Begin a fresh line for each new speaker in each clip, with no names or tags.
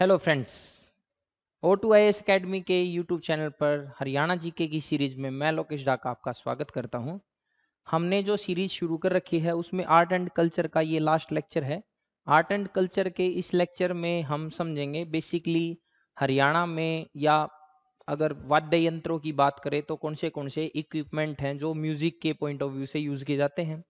hello friends O two I S academy के YouTube channel पर Haryana GK की series में मैं लोकेश डाका आपका स्वागत करता हूं हमने जो सीरीज़ शुरू कर रखी है उसमें आर्ट एंड कल्चर का ये लास्ट लेक्चर है आर्ट एंड कल्चर के इस लेक्चर में हम समझेंगे बेसिकली हरियाणा में या अगर वाद्य यंत्रों की बात करें तो कौन से कौन से इक्विपमेंट हैं जो म्यूज़िक के पॉइंट ऑफ व्यू से यूज़ किए जाते हैं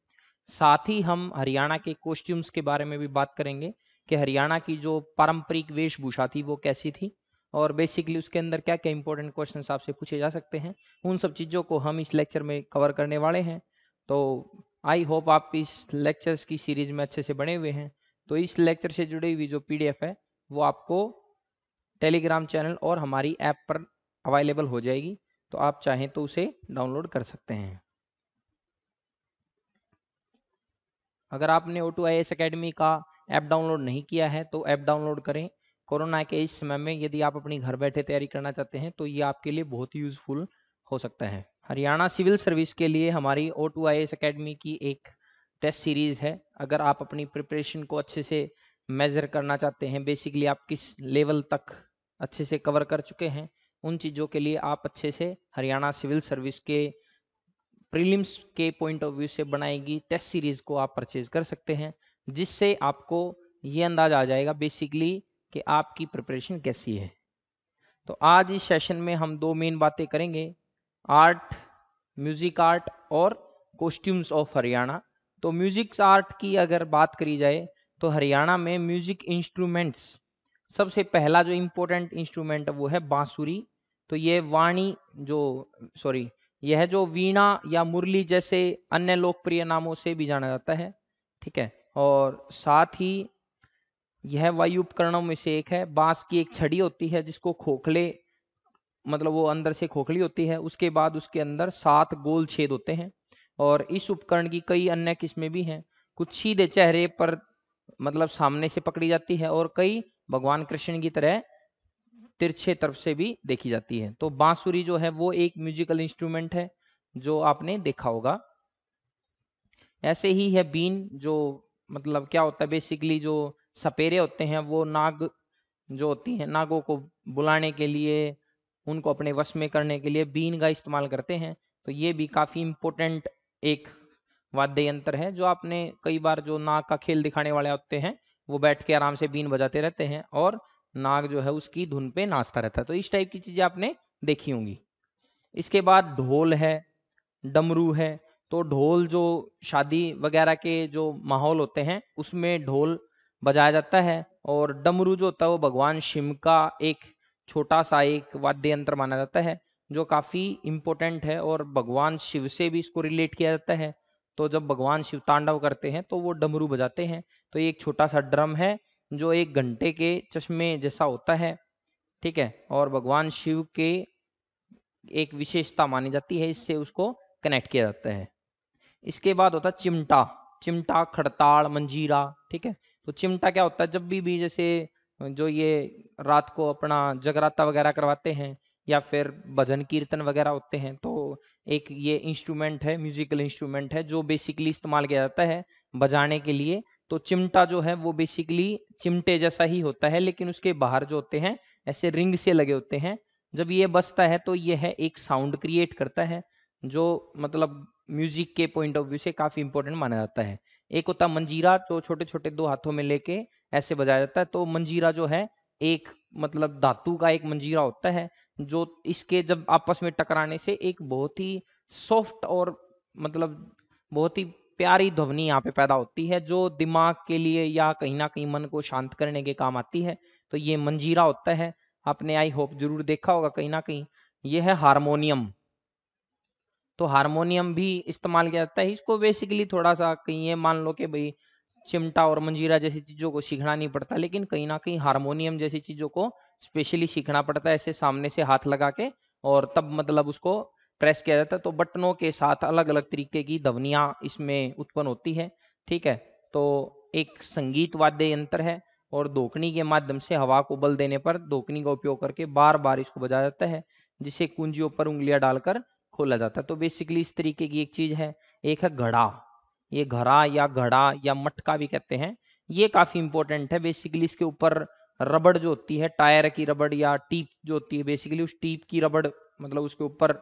साथ ही हम हरियाणा के कॉस्ट्यूम्स के बारे में भी बात करेंगे कि हरियाणा की जो पारंपरिक वेशभूषा थी वो कैसी थी और बेसिकली उसके अंदर क्या क्या इंपॉर्टेंट क्वेश्चन आपसे पूछे जा सकते हैं उन सब चीज़ों को हम इस लेक्चर में कवर करने वाले हैं तो आई होप आप इस लेक्चर्स की सीरीज में अच्छे से बने हुए हैं तो इस लेक्चर से जुड़ी हुई जो पी है वो आपको टेलीग्राम चैनल और हमारी ऐप पर अवेलेबल हो जाएगी तो आप चाहें तो उसे डाउनलोड कर सकते हैं अगर आपने O two I S academy का ऐप डाउनलोड नहीं किया है तो ऐप डाउनलोड करें कोरोना के इस समय में यदि आप अपनी घर बैठे तैयारी करना चाहते हैं तो ये आपके लिए बहुत ही यूजफुल हो सकता है हरियाणा सिविल सर्विस के लिए हमारी O two I S academy की एक टेस्ट सीरीज़ है अगर आप अपनी प्रिपरेशन को अच्छे से मेज़र करना चाहते हैं बेसिकली आप किस लेवल तक अच्छे से कवर कर चुके हैं उन चीज़ों के लिए आप अच्छे से हरियाणा सिविल सर्विस के प्रीलिम्स के पॉइंट ऑफ व्यू से बनाएगी टेस्ट सीरीज़ को आप परचेज कर सकते हैं जिससे आपको ये अंदाज आ जाएगा बेसिकली कि आपकी प्रिपरेशन कैसी है तो आज इस सेशन में हम दो मेन बातें करेंगे आर्ट म्यूजिक आर्ट और कॉस्ट्यूम्स ऑफ हरियाणा तो म्यूजिक आर्ट की अगर बात करी जाए तो हरियाणा में म्यूजिक इंस्ट्रूमेंट्स सबसे पहला जो इम्पोर्टेंट इंस्ट्रूमेंट है वो है बांसुरी तो ये वाणी जो सॉरी यह जो वीणा या मुरली जैसे अन्य लोकप्रिय नामों से भी जाना जाता है ठीक है और साथ ही यह वायु उपकरणों में से एक है बांस की एक छड़ी होती है जिसको खोखले मतलब वो अंदर से खोखली होती है उसके बाद उसके अंदर सात गोल छेद होते हैं और इस उपकरण की कई अन्य किस्में भी हैं कुछ सीधे चेहरे पर मतलब सामने से पकड़ी जाती है और कई भगवान कृष्ण की तरह तिरछे तरफ से भी देखी जाती है तो बांसुरी जो है वो एक म्यूजिकल इंस्ट्रूमेंट है जो आपने देखा होगा ऐसे ही है बीन जो मतलब क्या होता है बेसिकली जो सपेरे होते हैं वो नाग जो होती हैं नागों को बुलाने के लिए उनको अपने वश में करने के लिए बीन का इस्तेमाल करते हैं तो ये भी काफ़ी इम्पोर्टेंट एक वाद्य यंत्र है जो आपने कई बार जो नाग का खेल दिखाने वाले होते हैं वो बैठ के आराम से बीन बजाते रहते हैं और नाग जो है उसकी धुन पे नाचता रहता है तो इस टाइप की चीज़ें आपने देखी होंगी इसके बाद ढोल है डमरू है तो ढोल जो शादी वगैरह के जो माहौल होते हैं उसमें ढोल बजाया जाता है और डमरू जो होता है वो भगवान शिव का एक छोटा सा एक वाद्य यंत्र माना जाता है जो काफ़ी इम्पोर्टेंट है और भगवान शिव से भी इसको रिलेट किया जाता है तो जब भगवान शिव तांडव करते हैं तो वो डमरू बजाते हैं तो ये एक छोटा सा ड्रम है जो एक घंटे के चश्मे जैसा होता है ठीक है और भगवान शिव के एक विशेषता मानी जाती है इससे उसको कनेक्ट किया जाता है इसके बाद होता है चिमटा चिमटा खड़ताल मंजीरा ठीक है तो चिमटा क्या होता है जब भी भी जैसे जो ये रात को अपना जगराता वगैरह करवाते हैं या फिर भजन कीर्तन वगैरह होते हैं तो एक ये इंस्ट्रूमेंट है म्यूजिकल इंस्ट्रूमेंट है जो बेसिकली इस्तेमाल किया जाता है बजाने के लिए तो चिमटा जो है वो बेसिकली चिमटे जैसा ही होता है लेकिन उसके बाहर जो होते हैं ऐसे रिंग से लगे होते हैं जब ये बजता है तो यह है एक साउंड क्रिएट करता है जो मतलब म्यूजिक के पॉइंट ऑफ व्यू से काफी इंपॉर्टेंट माना जाता है एक होता मंजीरा जो छोटे छोटे दो हाथों में लेके ऐसे बजाया जाता है तो मंजीरा जो है एक मतलब धातु का एक मंजीरा होता है जो इसके जब आपस में टकराने से एक बहुत ही सॉफ्ट और मतलब बहुत ही प्यारी ध्वनि यहाँ पे पैदा होती है जो दिमाग के लिए या कहीं ना कहीं मन को शांत करने के काम आती है तो ये मंजीरा होता है आपने आई होप जरूर देखा होगा कहीं ना कहीं ये है हारमोनियम तो हारमोनियम भी इस्तेमाल किया जाता है इसको बेसिकली थोड़ा सा कहीं ये मान लो कि भाई चिमटा और मंजीरा जैसी चीज़ों को सीखना नहीं पड़ता लेकिन कहीं ना कहीं हारमोनियम जैसी चीज़ों को स्पेशली सीखना पड़ता है ऐसे सामने से हाथ लगा के और तब मतलब उसको प्रेस किया जाता है तो बटनों के साथ अलग अलग तरीके की ध्वनियाँ इसमें उत्पन्न होती है ठीक है तो एक संगीत वाद्य यंत्र है और धोकनी के माध्यम से हवा को बल देने पर धोकनी का उपयोग करके बार बार इसको बजाया जाता है जिसे कुंजियों पर उंगलियां डालकर खोला जाता है तो बेसिकली इस तरीके की एक चीज है एक है घड़ा ये घड़ा या घड़ा या मटका भी कहते हैं ये काफी इंपॉर्टेंट है बेसिकली इसके ऊपर रबड़ जो होती है टायर की रबड़ या टीप जो होती है बेसिकली उस टीप की रबड़ मतलब उसके ऊपर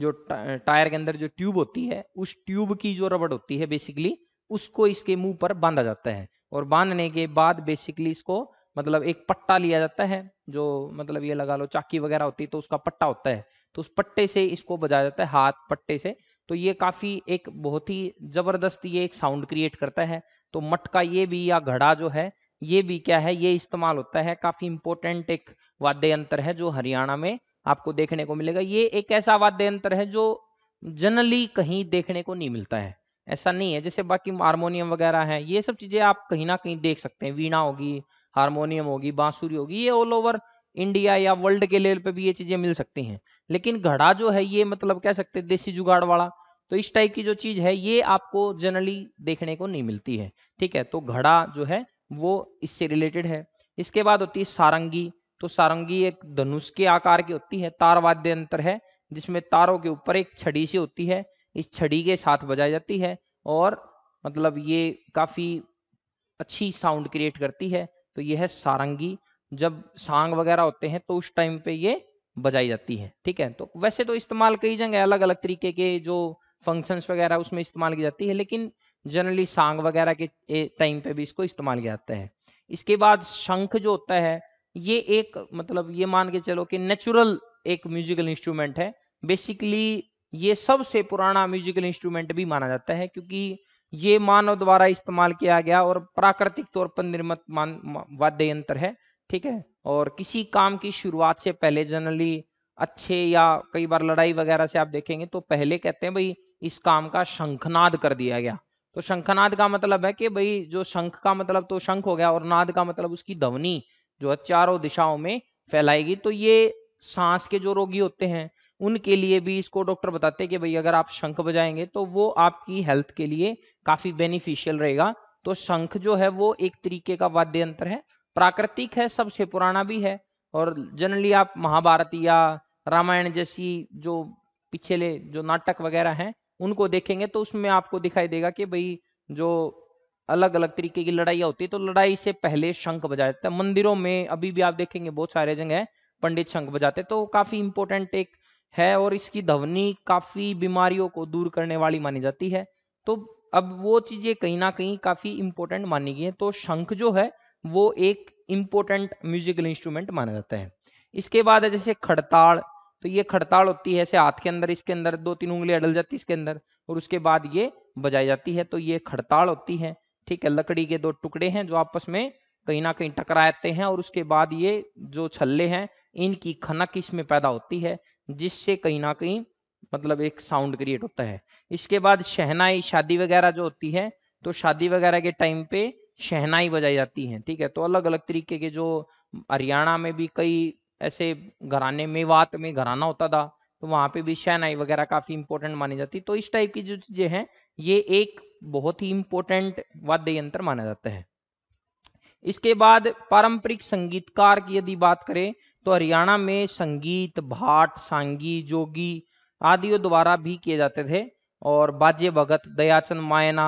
जो टायर के अंदर जो ट्यूब होती है उस ट्यूब की जो रबड़ होती है बेसिकली उसको इसके मुंह पर बांधा जाता है और बांधने के बाद बेसिकली इसको मतलब एक पट्टा लिया जाता है जो मतलब ये लगा लो चाकी वगैरह होती है तो उसका पट्टा होता है तो उस पट्टे से इसको बजाया जाता है हाथ पट्टे से तो ये काफ़ी एक बहुत ही ज़बरदस्त ये एक साउंड क्रिएट करता है तो मटका ये भी या घड़ा जो है ये भी क्या है ये इस्तेमाल होता है काफ़ी इंपोर्टेंट एक वाद्य यंत्र है जो हरियाणा में आपको देखने को मिलेगा ये एक ऐसा वाद्य यंत्र है जो जनरली कहीं देखने को नहीं मिलता है ऐसा नहीं है जैसे बाकी हारमोनियम वगैरह है ये सब चीज़ें आप कहीं ना कहीं देख सकते हैं वीणा होगी हारमोनियम होगी बांसुरी होगी ये ऑल ओवर इंडिया या वर्ल्ड के लेवल पे भी ये चीजें मिल सकती हैं लेकिन घड़ा जो है ये मतलब कह सकते देसी जुगाड़ वाला तो इस टाइप की जो चीज है ये आपको जनरली देखने को नहीं मिलती है ठीक है तो घड़ा जो है वो इससे रिलेटेड है इसके बाद होती है सारंगी तो सारंगी एक धनुष के आकार की होती है तारवाद्य यंत्र है जिसमें तारों के ऊपर एक छड़ी सी होती है इस छड़ी के साथ बजाई जाती है और मतलब ये काफी अच्छी साउंड क्रिएट करती है तो यह है सारंगी जब सांग वगैरह होते हैं तो उस टाइम पे ये बजाई जाती है ठीक है तो वैसे तो इस्तेमाल कई जगह अलग अलग तरीके के जो फंक्शंस वगैरह उसमें इस्तेमाल की जाती है लेकिन जनरली सांग वगैरह के टाइम पे भी इसको इस्तेमाल किया जाता है इसके बाद शंख जो होता है ये एक मतलब ये मान के चलो कि नेचुरल एक म्यूजिकल इंस्ट्रूमेंट है बेसिकली ये सबसे पुराना म्यूजिकल इंस्ट्रूमेंट भी माना जाता है क्योंकि ये मानव द्वारा इस्तेमाल किया गया और प्राकृतिक तौर पर निर्मित वाद्य यंत्र है ठीक है और किसी काम की शुरुआत से पहले जनरली अच्छे या कई बार लड़ाई वगैरह से आप देखेंगे तो पहले कहते हैं भाई इस काम का शंखनाद कर दिया गया तो शंखनाद का मतलब है कि भाई जो शंख का मतलब तो शंख हो गया और नाद का मतलब उसकी ध्वनि जो है चारों दिशाओं में फैलाएगी तो ये सांस के जो रोगी होते हैं उनके लिए भी इसको डॉक्टर बताते हैं कि भाई अगर आप शंख बजाएंगे तो वो आपकी हेल्थ के लिए काफी बेनिफिशियल रहेगा तो शंख जो है वो एक तरीके का वाद्य यंत्र है प्राकृतिक है सबसे पुराना भी है और जनरली आप महाभारत या रामायण जैसी जो पिछले जो नाटक वगैरह हैं उनको देखेंगे तो उसमें आपको दिखाई देगा कि भाई जो अलग अलग तरीके की लड़ाइयाँ होती है तो लड़ाई से पहले शंख बजाया जाता है मंदिरों में अभी भी आप देखेंगे बहुत सारे जगह पंडित शंख बजाते तो काफी इंपॉर्टेंट एक है और इसकी ध्वनि काफी बीमारियों को दूर करने वाली मानी जाती है तो अब वो चीजें कहीं ना कहीं काफी इंपॉर्टेंट मानी गई है तो शंख जो है वो एक इम्पोर्टेंट म्यूजिकल इंस्ट्रूमेंट माना जाता है इसके बाद है जैसे खड़ताल तो ये खड़ताल होती है ऐसे हाथ के अंदर इसके अंदर दो तीन उंगलियां डल जाती है इसके अंदर और उसके बाद ये बजाई जाती है तो ये खड़ताल होती है ठीक है लकड़ी के दो टुकड़े हैं जो आपस में कहीं ना कहीं टकराते हैं और उसके बाद ये जो छल्ले हैं इनकी खनक इसमें पैदा होती है जिससे कहीं ना कहीं मतलब एक साउंड क्रिएट होता है इसके बाद शहनाई शादी वगैरह जो होती है तो शादी वगैरह के टाइम पे शहनाई बजाई जाती है ठीक है तो अलग अलग तरीके के जो हरियाणा में भी कई ऐसे घराने मेवात में घराना होता था तो वहाँ पे भी शहनाई वगैरह काफ़ी इंपोर्टेंट मानी जाती तो इस टाइप की जो चीज़ें हैं ये एक बहुत ही इंपोर्टेंट वाद्य यंत्र माना जाता है इसके बाद पारंपरिक संगीतकार की यदि बात करें तो हरियाणा में संगीत भाट सांगी जोगी आदियों द्वारा भी किए जाते थे और बाजे भगत दयाचंद मायना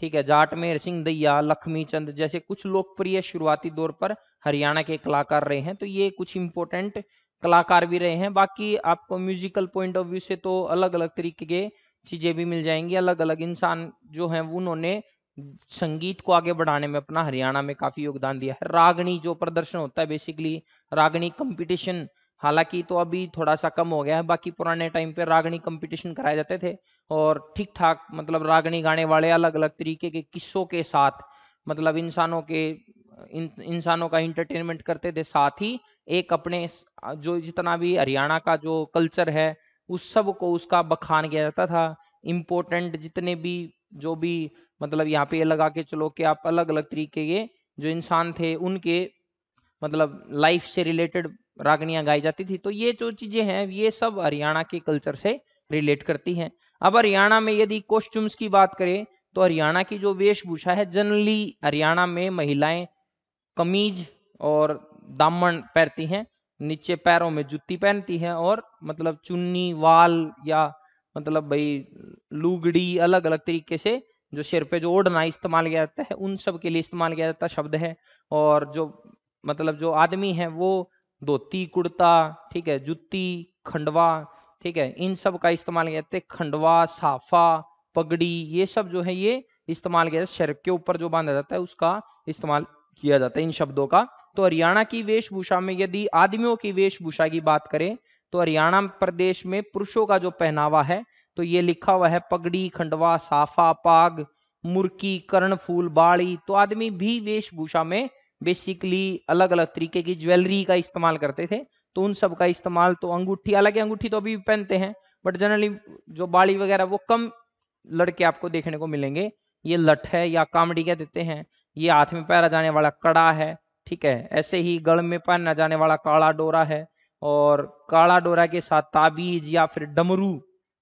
ठीक है जाटमेर सिंह दैया लक्ष्मी चंद जैसे कुछ लोकप्रिय शुरुआती दौर पर हरियाणा के कलाकार रहे हैं तो ये कुछ इंपोर्टेंट कलाकार भी रहे हैं बाकी आपको म्यूजिकल पॉइंट ऑफ व्यू से तो अलग अलग तरीके के चीजें भी मिल जाएंगी अलग अलग इंसान जो है उन्होंने संगीत को आगे बढ़ाने में अपना हरियाणा में काफी योगदान दिया है रागणी जो प्रदर्शन होता है बेसिकली रागणी कंपटीशन हालांकि तो अभी थोड़ा सा कम हो गया है बाकी पुराने टाइम पे रागणी कंपटीशन कराए जाते थे और ठीक ठाक मतलब रागणी गाने वाले अलग अलग तरीके के किस्सों के साथ मतलब इंसानों के इन इंसानों का इंटरटेनमेंट करते थे साथ ही एक अपने जो जितना भी हरियाणा का जो कल्चर है उस सब को उसका बखान किया जाता था इम्पोर्टेंट जितने भी जो भी मतलब यहाँ पे लगा के चलो कि आप अलग अलग तरीके के जो इंसान थे उनके मतलब लाइफ से रिलेटेड रागनियां गाई जाती थी तो ये जो चीजें हैं ये सब हरियाणा के कल्चर से रिलेट करती हैं अब हरियाणा में यदि कॉस्ट्यूम्स की बात करें तो हरियाणा की जो वेशभूषा है जनरली हरियाणा में महिलाएं कमीज और दामन पहनती हैं नीचे पैरों में जुत्ती पहनती हैं और मतलब चुन्नी वाल या मतलब भाई लुगड़ी अलग अलग तरीके से जो सिर पे जो ओढ़ना इस्तेमाल किया जाता है उन सब के लिए इस्तेमाल किया जाता शब्द है और जो मतलब जो आदमी है वो धोती कुर्ता ठीक है जुत्ती खंडवा ठीक है इन सब का इस्तेमाल किया जाता है खंडवा साफा पगड़ी ये सब जो है ये इस्तेमाल किया जाता है शर्क के ऊपर जो बांधा जाता है उसका इस्तेमाल किया जाता है इन शब्दों का तो हरियाणा की वेशभूषा में यदि आदमियों की वेशभूषा की बात करें तो हरियाणा प्रदेश में पुरुषों का जो पहनावा है तो ये लिखा हुआ है पगड़ी खंडवा साफा पाग मुर्की कर्ण फूल बाड़ी तो आदमी भी वेशभूषा में बेसिकली अलग अलग तरीके की ज्वेलरी का इस्तेमाल करते थे तो उन सब का इस्तेमाल तो अंगूठी हालांकि अंगूठी तो अभी पहनते हैं बट जनरली जो बाड़ी वगैरह वो कम लड़के आपको देखने को मिलेंगे ये लठ है या कामड़ी क्या देते हैं ये हाथ में पहना जाने वाला कड़ा है ठीक है ऐसे ही गल में पहना जाने वाला काला डोरा है और काला डोरा के साथ ताबीज या फिर डमरू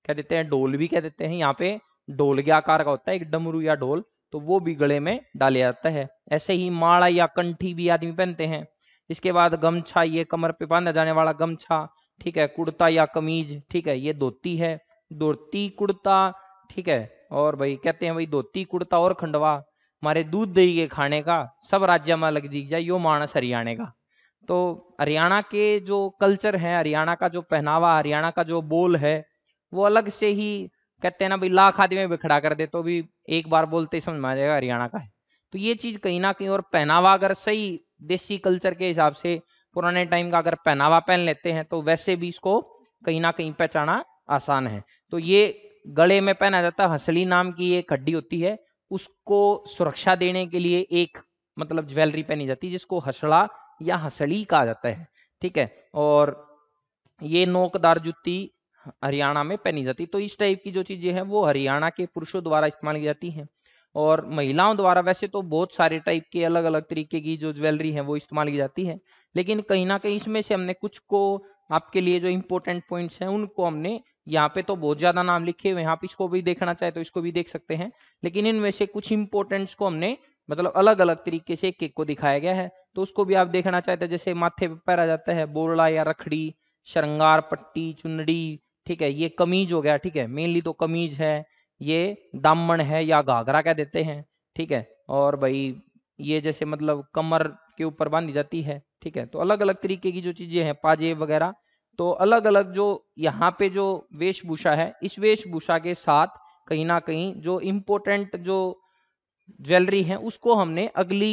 कह देते हैं ढोल भी कह देते हैं यहाँ पे ढोल के आकार का होता है एक डमरू या ढोल तो वो भी गले में डाले जाता है ऐसे ही माड़ा या कंठी भी आदमी पहनते हैं इसके बाद गमछा ये कमर पे बांधा जाने वाला गमछा ठीक है कुर्ता या कमीज ठीक है ये धोती है धोती कुर्ता ठीक है और भाई कहते हैं भाई धोती कुर्ता और खंडवा हमारे दूध दही के खाने का सब राज्य में लग दी जाए यो मानस हरियाणा का तो हरियाणा के जो कल्चर है हरियाणा का जो पहनावा हरियाणा का जो बोल है वो अलग से ही कहते हैं ना भाई लाख आदमी में खड़ा कर दे तो भी एक बार बोलते ही समझ में आ जाएगा हरियाणा का है तो ये चीज कहीं ना कहीं और पहनावा अगर सही देसी कल्चर के हिसाब से पुराने टाइम का अगर पहनावा पहन लेते हैं तो वैसे भी इसको कहीं ना कहीं पहचाना आसान है तो ये गले में पहना जाता है हसली नाम की एक हड्डी होती है उसको सुरक्षा देने के लिए एक मतलब ज्वेलरी पहनी जाती है जिसको हसड़ा या हसली कहा जाता है ठीक है और ये नोकदार जुती हरियाणा में पहनी जाती तो इस टाइप की जो चीजें हैं वो हरियाणा के पुरुषों द्वारा इस्तेमाल की जाती हैं और महिलाओं द्वारा वैसे तो बहुत सारे टाइप के अलग अलग तरीके की जो ज्वेलरी है वो इस्तेमाल की जाती है लेकिन कहीं ना कहीं इसमें से हमने कुछ को आपके लिए जो इम्पोर्टेंट पॉइंट्स हैं उनको हमने यहाँ पे तो बहुत ज्यादा नाम लिखे हुए यहाँ पे इसको भी देखना चाहे तो इसको भी देख सकते हैं लेकिन इनमें से कुछ इंपोर्टेंट्स को हमने मतलब अलग अलग तरीके से एक एक को दिखाया गया है तो उसको भी आप देखना चाहते हैं तो जैसे माथे पर पहरा जाता है बोरला या रखड़ी श्रृंगार पट्टी चुनड़ी ठीक है ये कमीज हो गया ठीक है मेनली तो कमीज है ये दामन है या घाघरा कह देते हैं ठीक है और भाई ये जैसे मतलब कमर के ऊपर बांधी जाती है ठीक है तो अलग अलग तरीके की जो चीजें हैं पाजे वगैरह तो अलग अलग जो यहाँ पे जो वेशभूषा है इस वेशभूषा के साथ कहीं ना कहीं जो इम्पोर्टेंट जो ज्वेलरी है उसको हमने अगली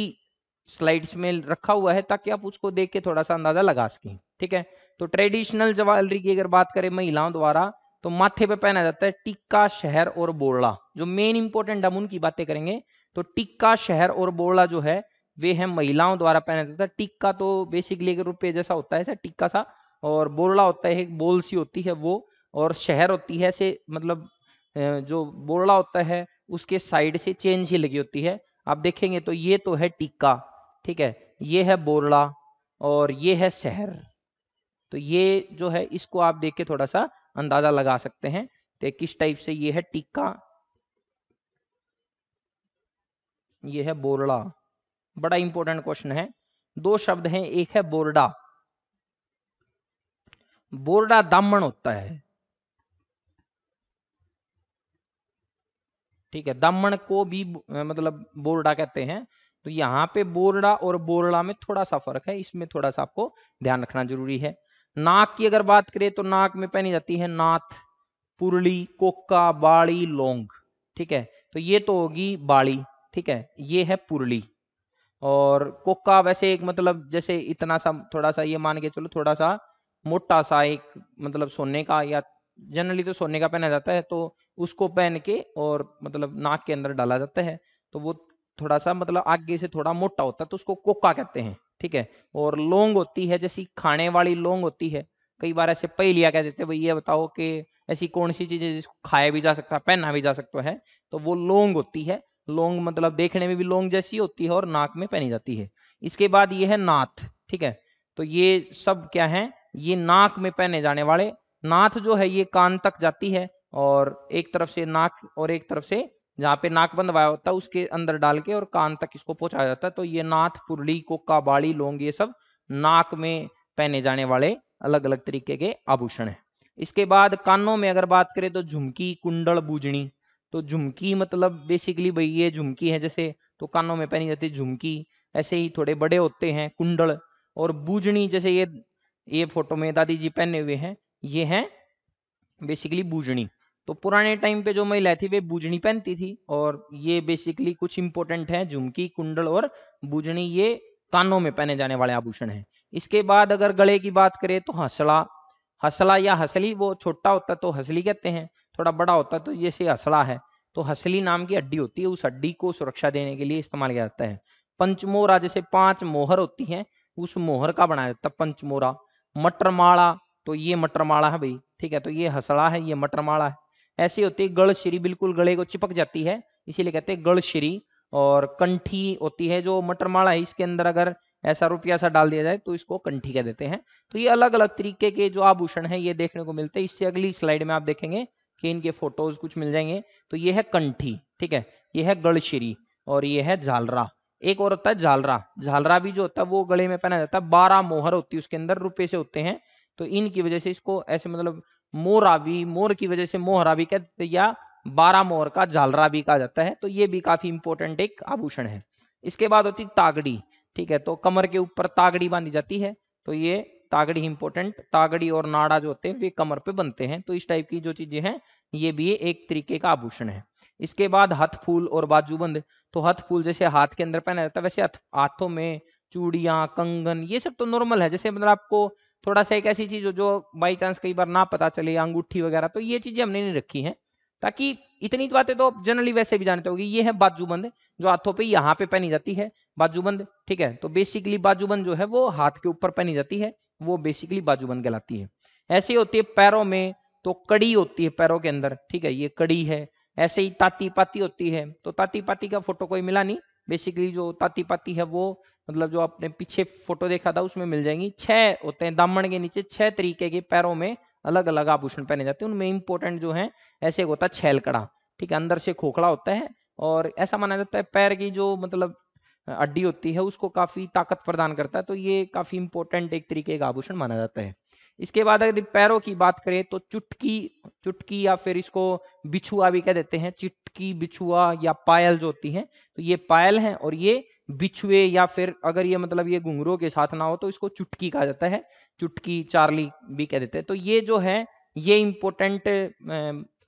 स्लाइड्स में रखा हुआ है ताकि आप उसको देख के थोड़ा सा अंदाजा लगा सकें ठीक है तो ट्रेडिशनल ज्वेलरी की अगर बात करें महिलाओं द्वारा तो माथे पे पहना जाता है टिक्का शहर और बोरला जो मेन इंपॉर्टेंट हम उनकी बातें करेंगे तो टिक्का शहर और बोरला जो है वे है महिलाओं द्वारा पहना जाता है टिक्का तो बेसिकली अगर रुपये जैसा होता है टिक्का सा और बोरला होता है एक बोल सी होती है वो और शहर होती है से मतलब जो बोरला होता है उसके साइड से चेन सी लगी होती है आप देखेंगे तो ये तो है टिक्का ठीक है ये है बोरला और ये है शहर तो ये जो है इसको आप देख के थोड़ा सा अंदाजा लगा सकते हैं तो किस टाइप से ये है टिक्का ये है बोरड़ा बड़ा इंपॉर्टेंट क्वेश्चन है दो शब्द हैं एक है बोरडा बोरडा दामण होता है ठीक है दमण को भी मतलब बोरडा कहते हैं तो यहां पे बोरडा और बोरडा में थोड़ा सा फर्क है इसमें थोड़ा सा आपको ध्यान रखना जरूरी है नाक की अगर बात करें तो नाक में पहनी जाती है नाथ पुरली कोका बाड़ी लोंग ठीक है तो ये तो होगी बाड़ी ठीक है ये है पुरली और कोका वैसे एक मतलब जैसे इतना सा थोड़ा सा ये मान के चलो थोड़ा सा मोटा सा एक मतलब सोने का या जनरली तो सोने का पहना जाता है तो उसको पहन के और मतलब नाक के अंदर डाला जाता है तो वो थोड़ा सा मतलब आगे से थोड़ा मोटा होता है तो उसको कोका कहते हैं ठीक है और लोंग होती है जैसी खाने वाली लोंग होती है कई बार ऐसे पहलिया कह देते भाई ये बताओ कि ऐसी कौन सी चीज है जिसको खाया भी जा सकता है पहना भी जा सकता है तो वो लोंग होती है लोंग मतलब देखने में भी लोंग जैसी होती है और नाक में पहनी जाती है इसके बाद ये है नाथ ठीक है तो ये सब क्या है ये नाक में पहने जाने वाले नाथ जो है ये कान तक जाती है और एक तरफ से नाक और एक तरफ से जहाँ पे नाक बंधवाया होता है उसके अंदर डाल के और कान तक इसको पहुंचाया जाता है तो ये नाथ पुरली कोका बाड़ी लोंग ये सब नाक में पहने जाने वाले अलग अलग तरीके के आभूषण है इसके बाद कानों में अगर बात करें तो झुमकी कुंडल बूझनी तो झुमकी मतलब बेसिकली भाई ये झुमकी है जैसे तो कानों में पहनी जाती है झुमकी ऐसे ही थोड़े बड़े होते हैं कुंडल और बूझनी जैसे ये ये फोटो में दादी जी पहने हुए हैं ये हैं बेसिकली बूझनी तो पुराने टाइम पे जो महिलाएं थी वे बुझनी पहनती थी और ये बेसिकली कुछ इंपॉर्टेंट है झुमकी कुंडल और बुझनी ये कानों में पहने जाने वाले आभूषण है इसके बाद अगर गले की बात करें तो हसला हसला या हसली वो छोटा होता तो हसली कहते हैं थोड़ा बड़ा होता तो जैसे हसला है तो हसली नाम की हड्डी होती है उस हड्डी को सुरक्षा देने के लिए इस्तेमाल किया जाता है पंचमोरा जैसे पांच मोहर होती है उस मोहर का बनाया जाता है पंचमोरा मटरमाड़ा तो ये मटरमाड़ा है भाई ठीक है तो ये हसला है ये मटरमाड़ा है ऐसी होती है गढ़ श्री बिल्कुल गले को चिपक जाती है इसीलिए कहते हैं गढ़ श्री और कंठी होती है जो मटर माला है इसके अंदर अगर ऐसा रुपया सा डाल दिया जाए तो इसको कंठी कह देते हैं तो ये अलग अलग तरीके के जो आभूषण है ये देखने को मिलते हैं इससे अगली स्लाइड में आप देखेंगे कि इनके फोटोज कुछ मिल जाएंगे तो ये है कंठी ठीक है ये है गढ़श्री और ये है झालरा एक और होता है झालरा झालरा भी जो होता है वो गले में पहना जाता है बारह मोहर होती है उसके अंदर रुपये से होते हैं तो इनकी वजह से इसको ऐसे मतलब मोरावी मोर की वजह से मोहरावी कहते या बारह मोर का झालरा भी कहा जाता है तो ये भी काफी इंपॉर्टेंट एक आभूषण है इसके बाद होती तागड़ी ठीक है तो कमर के ऊपर तागड़ी बांधी जाती है तो ये तागड़ी इंपॉर्टेंट तागड़ी और नाड़ा जो होते हैं वे कमर पे बनते हैं तो इस टाइप की जो चीजें हैं ये भी एक तरीके का आभूषण है इसके बाद हथ फूल और बाजूबंद तो हथ फूल जैसे हाथ के अंदर पहना जाता है वैसे हाथों में चूड़िया कंगन ये सब तो नॉर्मल है जैसे मतलब आपको थोड़ा सा एक ऐसी चीज हो जो बाई चांस कई बार ना पता चले अंगूठी वगैरह तो ये चीजें हमने नहीं रखी हैं ताकि इतनी बातें तो आप जनरली वैसे भी जानते होगी ये है बाजूबंद जो हाथों पे यहाँ पे पहनी जाती है बाजूबंद ठीक है तो बेसिकली बाजूबंद जो है वो हाथ के ऊपर पहनी जाती है वो बेसिकली बाजूबंद कहलाती है ऐसे होती है पैरों में तो कड़ी होती है पैरों के अंदर ठीक है ये कड़ी है ऐसे ही ताती पाती होती है तो ताती पाती का फोटो कोई मिला नहीं बेसिकली जो ताती पाती है वो मतलब जो आपने पीछे फोटो देखा था उसमें मिल जाएंगी छह होते हैं दामन के नीचे छह तरीके के पैरों में अलग अलग आभूषण पहने जाते हैं उनमें इंपॉर्टेंट जो है ऐसे एक होता है छैलकड़ा ठीक है अंदर से खोखला होता है और ऐसा माना जाता है पैर की जो मतलब अड्डी होती है उसको काफी ताकत प्रदान करता है तो ये काफी इंपॉर्टेंट एक तरीके का आभूषण माना जाता है इसके बाद यदि पैरों की बात करें तो चुटकी चुटकी या फिर इसको बिछुआ भी कह देते हैं चिटकी बिछुआ या पायल जो होती है तो ये पायल है और ये बिछुए या फिर अगर ये मतलब ये घुंघरों के साथ ना हो तो इसको चुटकी कहा जाता है चुटकी चार्ली भी कह देते हैं तो ये जो है ये इम्पोर्टेंट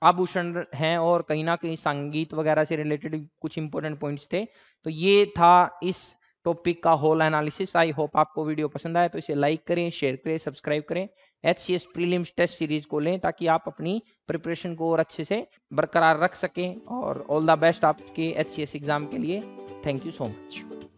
आभूषण हैं और कहीं ना कहीं संगीत वगैरह से रिलेटेड कुछ इंपॉर्टेंट पॉइंट्स थे तो ये था इस टॉपिक का होल एनालिसिस आई होप आपको वीडियो पसंद आए तो इसे लाइक करें शेयर करें सब्सक्राइब करें H C S prelims test series को लें ताकि आप अपनी प्रिपरेशन को और अच्छे से बरकरार रख सकें और ऑल द बेस्ट आपके एच सी एस एग्ज़ाम के लिए थैंक यू सो मच